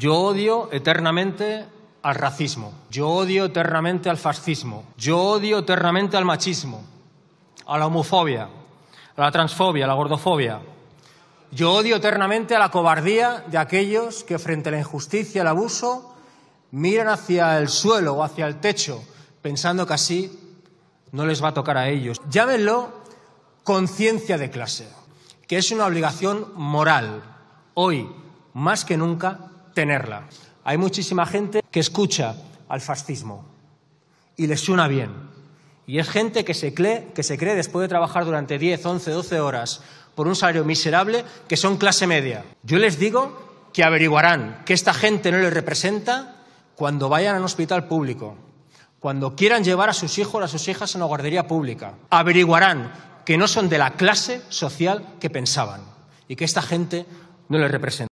Yo odio eternamente al racismo, yo odio eternamente al fascismo, yo odio eternamente al machismo, a la homofobia, a la transfobia, a la gordofobia. Yo odio eternamente a la cobardía de aquellos que frente a la injusticia, al abuso, miran hacia el suelo o hacia el techo, pensando que así no les va a tocar a ellos. Llámenlo conciencia de clase, que es una obligación moral, hoy más que nunca, tenerla. Hay muchísima gente que escucha al fascismo y les suena bien. Y es gente que se, cree, que se cree, después de trabajar durante 10, 11, 12 horas por un salario miserable, que son clase media. Yo les digo que averiguarán que esta gente no les representa cuando vayan a un hospital público, cuando quieran llevar a sus hijos o a sus hijas a una guardería pública. Averiguarán que no son de la clase social que pensaban y que esta gente no les representa.